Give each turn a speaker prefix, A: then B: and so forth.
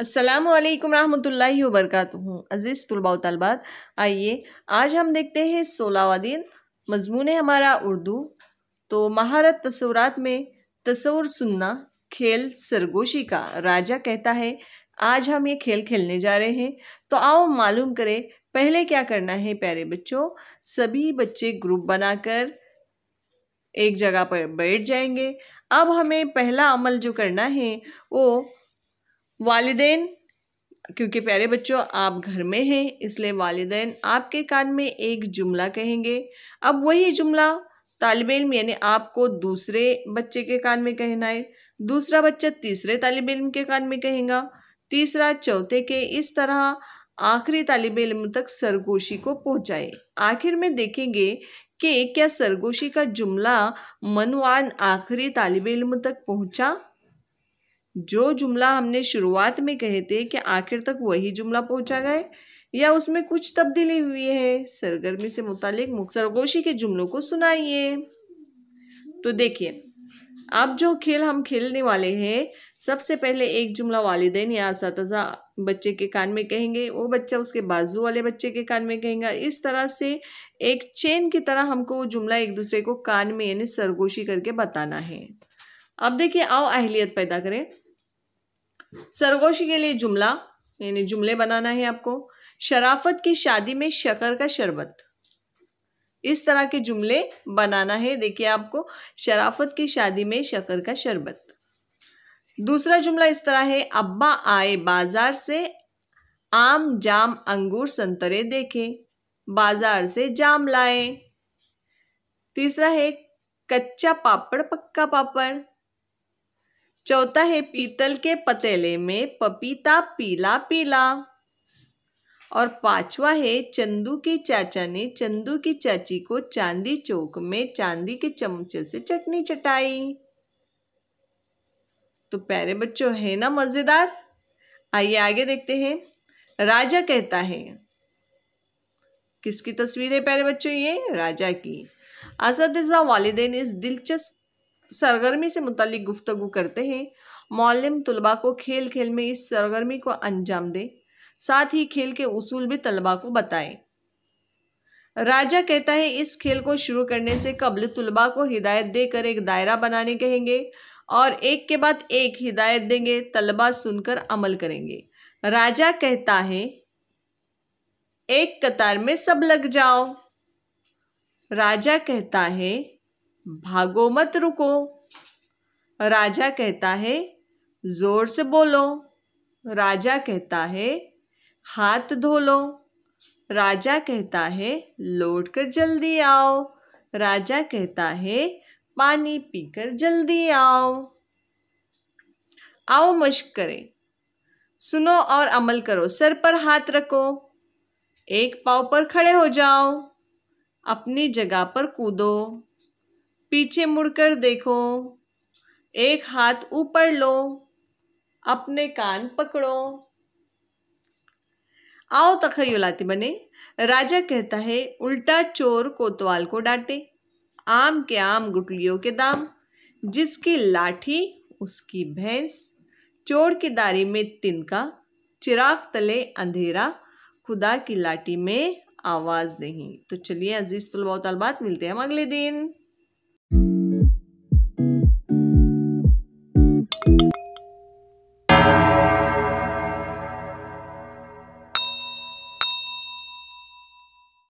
A: असलम वरहमल वरक अज़ीज़ तलबा तलबात आइए आज हम देखते हैं सोलहवा दिन मजमून है हमारा उर्दू तो महारत तस्वुरात में तस्वर सुनना खेल सरगोशी का राजा कहता है आज हम ये खेल खेलने जा रहे हैं तो आओ मालूम करें पहले क्या करना है प्यारे बच्चों सभी बच्चे ग्रुप बनाकर एक जगह पर बैठ जाएंगे अब हमें पहला अमल जो करना है वो वालदे क्योंकि प्यारे बच्चों आप घर में हैं इसलिए वालदे आपके कान में एक जुमला कहेंगे अब वही जुमला तालब इम यानी आपको दूसरे बच्चे के कान में कहना है दूसरा बच्चा तीसरे तालब इम के कान में कहेगा तीसरा चौथे के इस तरह आखिरी तालब इम तक सरगोशी को पहुँचाए आखिर में देखेंगे कि क्या सरगोशी का जुमला मनवान आखिरी तालब इम तक पहुँचा जो जुमला हमने शुरुआत में कहे थे कि आखिर तक वही जुमला पहुंचा गए या उसमें कुछ तब्दीली हुई है सरगर्मी से मुतालिक मुखसरगोशी के जुमलों को सुनाइए तो देखिए अब जो खेल हम खेलने वाले हैं सबसे पहले एक जुमला वालदेन या इस बच्चे के कान में कहेंगे वो बच्चा उसके बाजू वाले बच्चे के कान में कहेंगे इस तरह से एक चेन की तरह हमको वो जुमला एक दूसरे को कान में यानी सरगोशी करके बताना है अब देखिए आओ अहलियत पैदा करें सरगोशी के लिए जुमला यानी जुमले बनाना है आपको शराफत की शादी में शकर का शरबत इस तरह के जुमले बनाना है देखिए आपको शराफत की शादी में शकर का शरबत दूसरा जुमला इस तरह है अब्बा आए बाजार से आम जाम अंगूर संतरे देखे बाजार से जाम लाए तीसरा है कच्चा पापड़ पक्का पापड़ चौथा है पीतल के पतेले में पपीता पीला पीला और पांचवा है चंदू के चाचा ने चंदू की चाची को चांदी चौक में चांदी के चमचे से चटनी चटाई तो प्यारे बच्चों है ना मज़ेदार आइए आगे देखते हैं राजा कहता है किसकी तस्वीर है प्यारे बच्चों ये राजा की असद वालिदेन इस दिलचस्प सरगर्मी से मुतलिक गुफ्तु करते हैं मौलम तलबा को खेल खेल में इस सरगर्मी को अंजाम दे साथ ही खेल के असूल भी तलबा को बताएं राजा कहता है इस खेल को शुरू करने से कबल तलबा को हिदायत देकर एक दायरा बनाने कहेंगे और एक के बाद एक हिदायत देंगे तलबा सुनकर अमल करेंगे राजा कहता है एक कतार में सब लग जाओ राजा कहता है भागो मत रुको राजा कहता है ज़ोर से बोलो राजा कहता है हाथ धो लो राजा कहता है लौट कर जल्दी आओ राजा कहता है पानी पीकर जल्दी आओ आओ मश्क करें सुनो और अमल करो सर पर हाथ रखो एक पाव पर खड़े हो जाओ अपनी जगह पर कूदो पीछे मुड़कर देखो एक हाथ ऊपर लो अपने कान पकड़ो आओ तखयलाती बने राजा कहता है उल्टा चोर कोतवाल को डांटे आम के आम गुटलियों के दाम जिसकी लाठी उसकी भैंस चोर की दारी में तिनका चिराग तले अंधेरा खुदा की लाठी में आवाज़ नहीं तो चलिए अजीज़ तलबा तलबात मिलते हैं हम अगले दिन